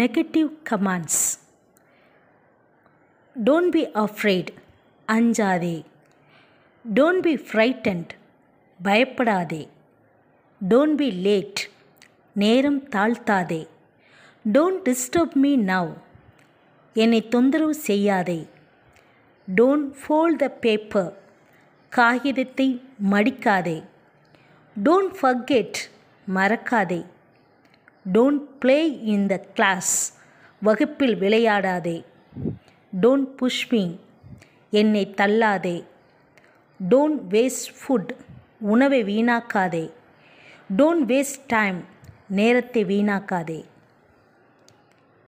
negative commands don't be afraid அஞ்சாதே don't be frightened பயப்படாதே don't be late நேரம் தாழ்த்தாதே டோன்ட் டிஸ்டர்ப் மீ நவ் என்னை தொந்தரவு செய்யாதே டோன்ட் ஃபோல் த பேப்பர் காகிதத்தை மடிக்காதே டோன்ட் ஃபர்கெட் மறக்காதே don't play in the class வகுப்பில் விளையாடாதே டோன்ட் புஷ் மீ என்னை தள்ளாதே டோன்ட் வேஸ்ட் ஃபுட் உணவை வீணாக்காதே டோன்ட் வேஸ்ட் டைம் நேரத்தை வீணாக்காதே